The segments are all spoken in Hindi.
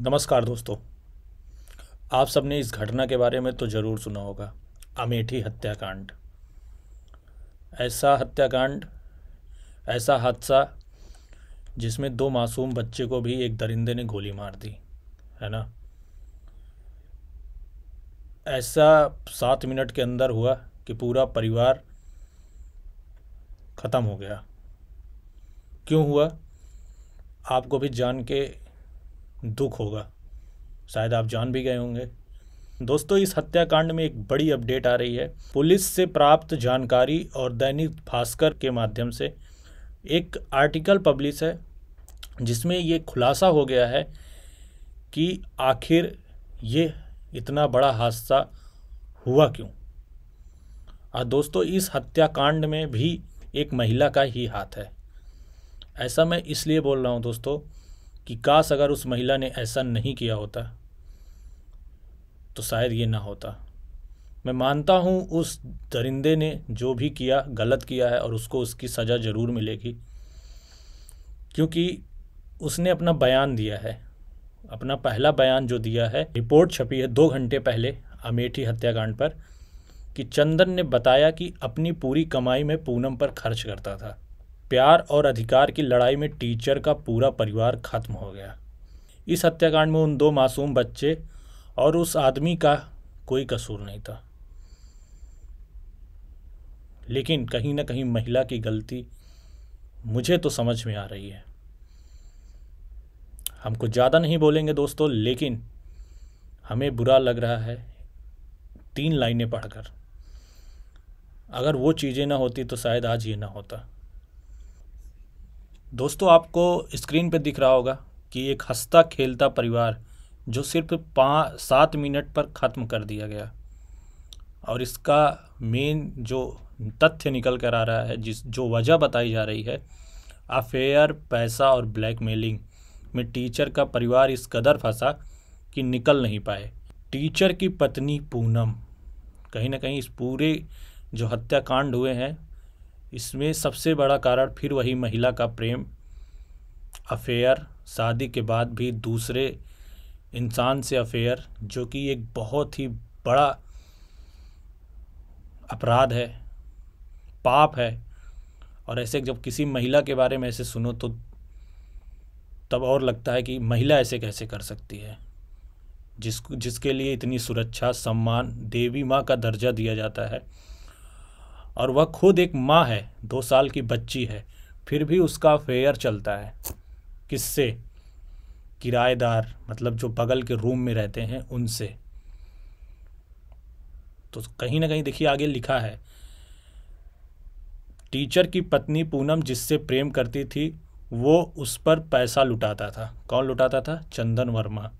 नमस्कार दोस्तों आप सबने इस घटना के बारे में तो ज़रूर सुना होगा अमेठी हत्याकांड ऐसा हत्याकांड ऐसा हादसा जिसमें दो मासूम बच्चे को भी एक दरिंदे ने गोली मार दी है ना ऐसा सात मिनट के अंदर हुआ कि पूरा परिवार ख़त्म हो गया क्यों हुआ आपको भी जान के दुख होगा शायद आप जान भी गए होंगे दोस्तों इस हत्याकांड में एक बड़ी अपडेट आ रही है पुलिस से प्राप्त जानकारी और दैनिक भास्कर के माध्यम से एक आर्टिकल पब्लिश है जिसमें ये खुलासा हो गया है कि आखिर ये इतना बड़ा हादसा हुआ क्यों और दोस्तों इस हत्याकांड में भी एक महिला का ही हाथ है ऐसा मैं इसलिए बोल रहा हूँ दोस्तों कि काश अगर उस महिला ने ऐसा नहीं किया होता तो शायद ये ना होता मैं मानता हूँ उस दरिंदे ने जो भी किया गलत किया है और उसको उसकी सज़ा ज़रूर मिलेगी क्योंकि उसने अपना बयान दिया है अपना पहला बयान जो दिया है रिपोर्ट छपी है दो घंटे पहले अमेठी हत्याकांड पर कि चंदन ने बताया कि अपनी पूरी कमाई में पूनम पर खर्च करता था प्यार और अधिकार की लड़ाई में टीचर का पूरा परिवार खत्म हो गया इस हत्याकांड में उन दो मासूम बच्चे और उस आदमी का कोई कसूर नहीं था लेकिन कहीं ना कहीं महिला की गलती मुझे तो समझ में आ रही है हम कुछ ज़्यादा नहीं बोलेंगे दोस्तों लेकिन हमें बुरा लग रहा है तीन लाइनें पढ़कर अगर वो चीज़ें ना होती तो शायद आज ये ना होता दोस्तों आपको स्क्रीन पर दिख रहा होगा कि एक हंसता खेलता परिवार जो सिर्फ पाँच सात मिनट पर ख़त्म कर दिया गया और इसका मेन जो तथ्य निकल कर आ रहा है जिस जो वजह बताई जा रही है अफेयर पैसा और ब्लैकमेलिंग में टीचर का परिवार इस कदर फंसा कि निकल नहीं पाए टीचर की पत्नी पूनम कहीं ना कहीं इस पूरे जो हत्याकांड हुए हैं इसमें सबसे बड़ा कारण फिर वही महिला का प्रेम अफेयर शादी के बाद भी दूसरे इंसान से अफेयर जो कि एक बहुत ही बड़ा अपराध है पाप है और ऐसे जब किसी महिला के बारे में ऐसे सुनो तो तब और लगता है कि महिला ऐसे कैसे कर सकती है जिस जिसके लिए इतनी सुरक्षा सम्मान देवी माँ का दर्जा दिया जाता है और वह खुद एक माँ है दो साल की बच्ची है फिर भी उसका फेयर चलता है किससे किराएदार मतलब जो बगल के रूम में रहते हैं उनसे तो कहीं ना कहीं देखिए आगे लिखा है टीचर की पत्नी पूनम जिससे प्रेम करती थी वो उस पर पैसा लुटाता था कौन लुटाता था चंदन वर्मा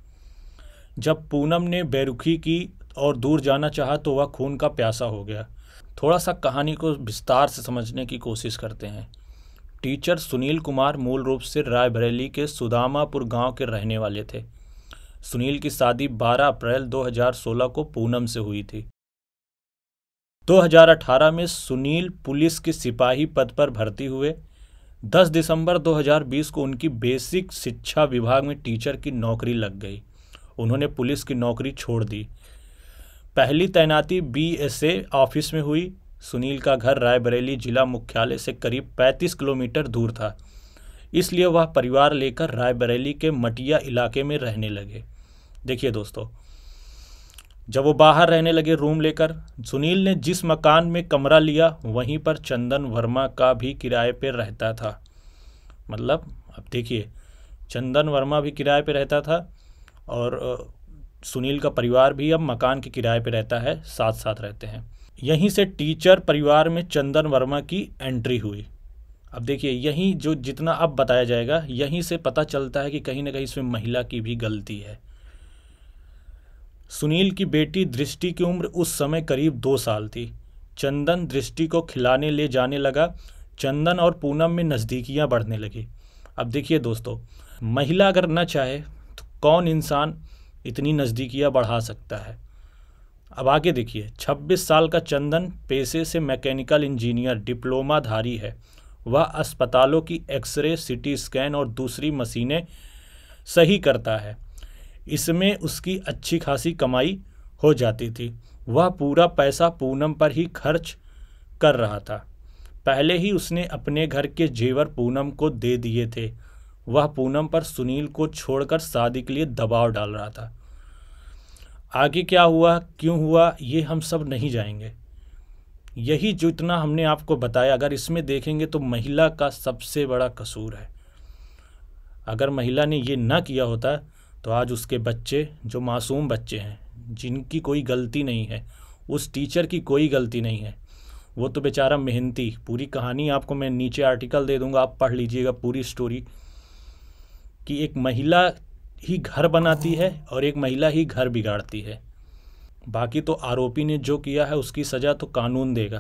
जब पूनम ने बेरुखी की और दूर जाना चाहा तो वह खून का प्यासा हो गया थोड़ा सा कहानी को विस्तार से समझने की कोशिश करते हैं टीचर सुनील कुमार मूल रूप से रायबरेली के सुदामापुर गांव के रहने वाले थे सुनील की शादी 12 अप्रैल 2016 को पूनम से हुई थी 2018 में सुनील पुलिस के सिपाही पद पर भर्ती हुए 10 दिसंबर 2020 को उनकी बेसिक शिक्षा विभाग में टीचर की नौकरी लग गई उन्होंने पुलिस की नौकरी छोड़ दी पहली तैनाती बीएसए ऑफिस में हुई सुनील का घर रायबरेली जिला मुख्यालय से करीब 35 किलोमीटर दूर था इसलिए वह परिवार लेकर रायबरेली के मटिया इलाके में रहने लगे देखिए दोस्तों जब वो बाहर रहने लगे रूम लेकर सुनील ने जिस मकान में कमरा लिया वहीं पर चंदन वर्मा का भी किराए पर रहता था मतलब अब देखिए चंदन वर्मा भी किराए पर रहता था और सुनील का परिवार भी अब मकान के किराए पर रहता है साथ साथ रहते हैं यहीं से टीचर परिवार में चंदन वर्मा की एंट्री हुई अब देखिए यहीं जो जितना अब बताया जाएगा यहीं से पता चलता है कि कहीं ना कहीं इसमें महिला की भी गलती है सुनील की बेटी दृष्टि की उम्र उस समय करीब दो साल थी चंदन दृष्टि को खिलाने ले जाने लगा चंदन और पूनम में नज़दीकियाँ बढ़ने लगी अब देखिए दोस्तों महिला अगर न चाहे तो कौन इंसान इतनी नज़दीकियाँ बढ़ा सकता है अब आगे देखिए 26 साल का चंदन पेशे से मैकेनिकल इंजीनियर डिप्लोमाधारी है वह अस्पतालों की एक्सरे सिटी स्कैन और दूसरी मशीनें सही करता है इसमें उसकी अच्छी खासी कमाई हो जाती थी वह पूरा पैसा पूनम पर ही खर्च कर रहा था पहले ही उसने अपने घर के जेवर पूनम को दे दिए थे वह पूनम पर सुनील को छोड़कर शादी के लिए दबाव डाल रहा था आगे क्या हुआ क्यों हुआ ये हम सब नहीं जाएंगे यही जो इतना हमने आपको बताया अगर इसमें देखेंगे तो महिला का सबसे बड़ा कसूर है अगर महिला ने ये ना किया होता तो आज उसके बच्चे जो मासूम बच्चे हैं जिनकी कोई गलती नहीं है उस टीचर की कोई गलती नहीं है वो तो बेचारा मेहनती पूरी कहानी आपको मैं नीचे आर्टिकल दे दूंगा आप पढ़ लीजिएगा पूरी स्टोरी कि एक महिला ही घर बनाती है और एक महिला ही घर बिगाड़ती है बाकी तो आरोपी ने जो किया है उसकी सज़ा तो कानून देगा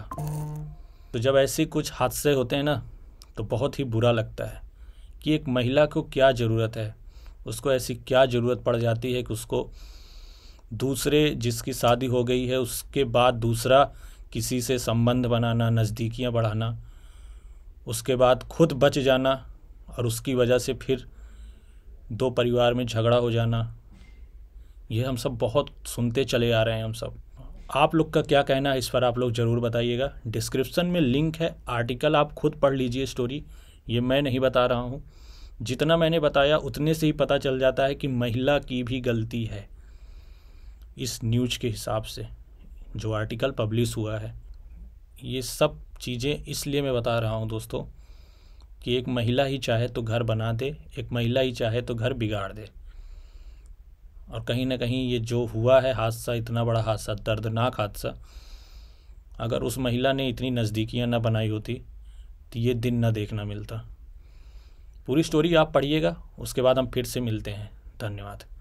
तो जब ऐसे कुछ हादसे होते हैं ना तो बहुत ही बुरा लगता है कि एक महिला को क्या ज़रूरत है उसको ऐसी क्या ज़रूरत पड़ जाती है कि उसको दूसरे जिसकी शादी हो गई है उसके बाद दूसरा किसी से संबंध बनाना नज़दीकियाँ बढ़ाना उसके बाद खुद बच जाना और उसकी वजह से फिर दो परिवार में झगड़ा हो जाना ये हम सब बहुत सुनते चले आ रहे हैं हम सब आप लोग का क्या कहना है इस पर आप लोग ज़रूर बताइएगा डिस्क्रिप्शन में लिंक है आर्टिकल आप खुद पढ़ लीजिए स्टोरी ये मैं नहीं बता रहा हूँ जितना मैंने बताया उतने से ही पता चल जाता है कि महिला की भी गलती है इस न्यूज के हिसाब से जो आर्टिकल पब्लिश हुआ है ये सब चीज़ें इसलिए मैं बता रहा हूँ दोस्तों कि एक महिला ही चाहे तो घर बना दे एक महिला ही चाहे तो घर बिगाड़ दे और कहीं ना कहीं ये जो हुआ है हादसा इतना बड़ा हादसा दर्दनाक हादसा अगर उस महिला ने इतनी नज़दीकियाँ ना बनाई होती तो ये दिन ना देखना मिलता पूरी स्टोरी आप पढ़िएगा उसके बाद हम फिर से मिलते हैं धन्यवाद